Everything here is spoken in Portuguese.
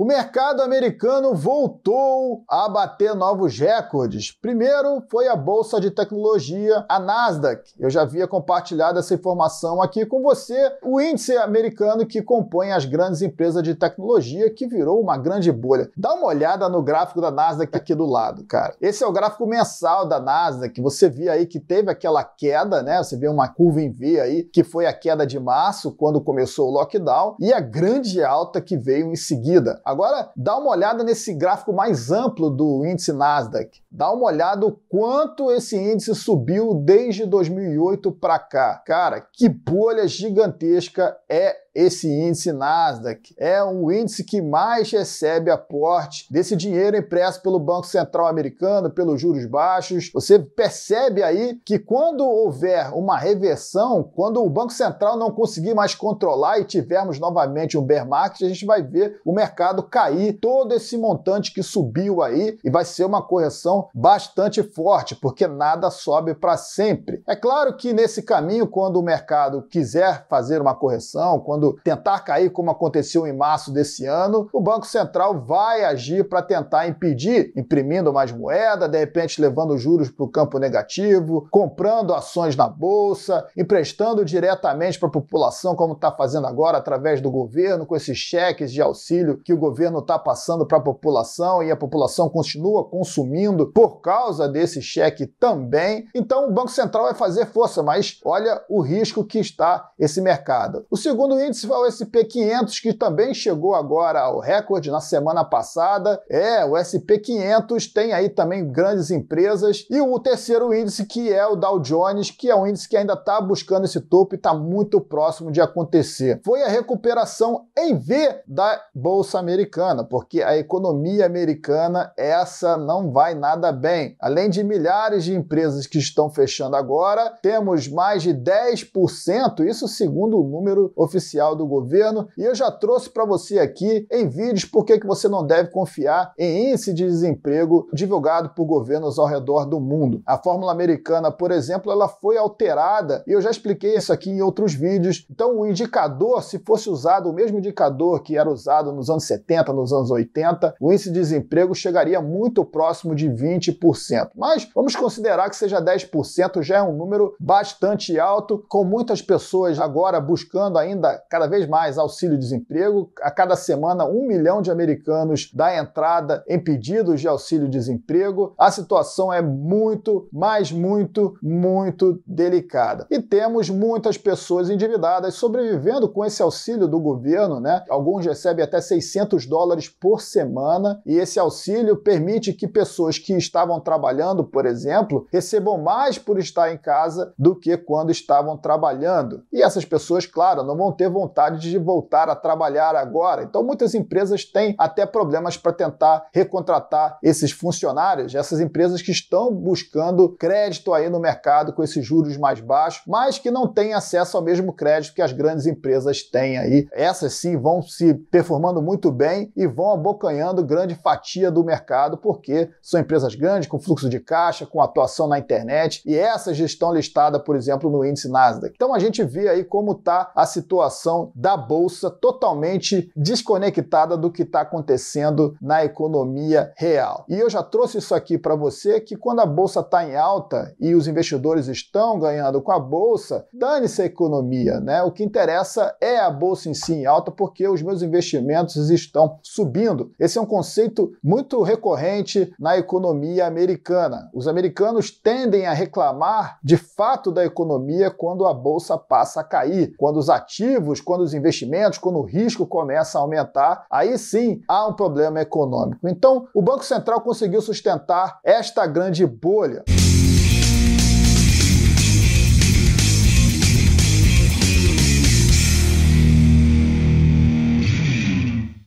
O mercado americano voltou a bater novos recordes. Primeiro foi a bolsa de tecnologia, a Nasdaq. Eu já havia compartilhado essa informação aqui com você. O índice americano que compõe as grandes empresas de tecnologia que virou uma grande bolha. Dá uma olhada no gráfico da Nasdaq aqui do lado, cara. Esse é o gráfico mensal da Nasdaq, que você via aí que teve aquela queda, né? Você vê uma curva em V aí, que foi a queda de março, quando começou o lockdown, e a grande alta que veio em seguida. Agora, dá uma olhada nesse gráfico mais amplo do índice Nasdaq. Dá uma olhada o quanto esse índice subiu desde 2008 para cá. Cara, que bolha gigantesca é esse índice Nasdaq é o índice que mais recebe aporte desse dinheiro impresso pelo Banco Central americano, pelos juros baixos. Você percebe aí que quando houver uma reversão, quando o Banco Central não conseguir mais controlar e tivermos novamente um bear market, a gente vai ver o mercado cair todo esse montante que subiu aí e vai ser uma correção bastante forte, porque nada sobe para sempre. É claro que nesse caminho, quando o mercado quiser fazer uma correção, quando quando tentar cair, como aconteceu em março desse ano, o Banco Central vai agir para tentar impedir, imprimindo mais moeda, de repente levando juros para o campo negativo, comprando ações na bolsa, emprestando diretamente para a população, como está fazendo agora através do governo, com esses cheques de auxílio que o governo está passando para a população e a população continua consumindo por causa desse cheque também. Então o Banco Central vai fazer força, mas olha o risco que está esse mercado. O segundo índice vai o SP500, que também chegou agora ao recorde na semana passada. É, o SP500 tem aí também grandes empresas. E o terceiro índice, que é o Dow Jones, que é um índice que ainda está buscando esse topo e está muito próximo de acontecer. Foi a recuperação em V da Bolsa Americana, porque a economia americana, essa não vai nada bem. Além de milhares de empresas que estão fechando agora, temos mais de 10%, isso segundo o número oficial oficial do governo e eu já trouxe para você aqui em vídeos por que você não deve confiar em índice de desemprego divulgado por governos ao redor do mundo. A fórmula americana, por exemplo, ela foi alterada e eu já expliquei isso aqui em outros vídeos. Então, o indicador, se fosse usado o mesmo indicador que era usado nos anos 70, nos anos 80, o índice de desemprego chegaria muito próximo de 20%. Mas vamos considerar que seja 10%, já é um número bastante alto, com muitas pessoas agora buscando ainda cada vez mais auxílio-desemprego. A cada semana, um milhão de americanos dá entrada em pedidos de auxílio-desemprego. A situação é muito, mas muito, muito delicada. E temos muitas pessoas endividadas sobrevivendo com esse auxílio do governo, né? Alguns recebem até 600 dólares por semana e esse auxílio permite que pessoas que estavam trabalhando, por exemplo, recebam mais por estar em casa do que quando estavam trabalhando. E essas pessoas, claro, não vão ter vontade vontade de voltar a trabalhar agora. Então, muitas empresas têm até problemas para tentar recontratar esses funcionários, essas empresas que estão buscando crédito aí no mercado com esses juros mais baixos, mas que não têm acesso ao mesmo crédito que as grandes empresas têm aí. Essas sim vão se performando muito bem e vão abocanhando grande fatia do mercado, porque são empresas grandes, com fluxo de caixa, com atuação na internet, e essas estão listadas, por exemplo, no índice Nasdaq. Então a gente vê aí como está a situação da bolsa totalmente desconectada do que está acontecendo na economia real. E eu já trouxe isso aqui para você que quando a bolsa está em alta e os investidores estão ganhando com a bolsa, dane-se a economia, né? O que interessa é a bolsa em si em alta porque os meus investimentos estão subindo. Esse é um conceito muito recorrente na economia americana. Os americanos tendem a reclamar de fato da economia quando a bolsa passa a cair, quando os ativos juros, quando os investimentos, quando o risco começa a aumentar, aí sim há um problema econômico. Então, o Banco Central conseguiu sustentar esta grande bolha.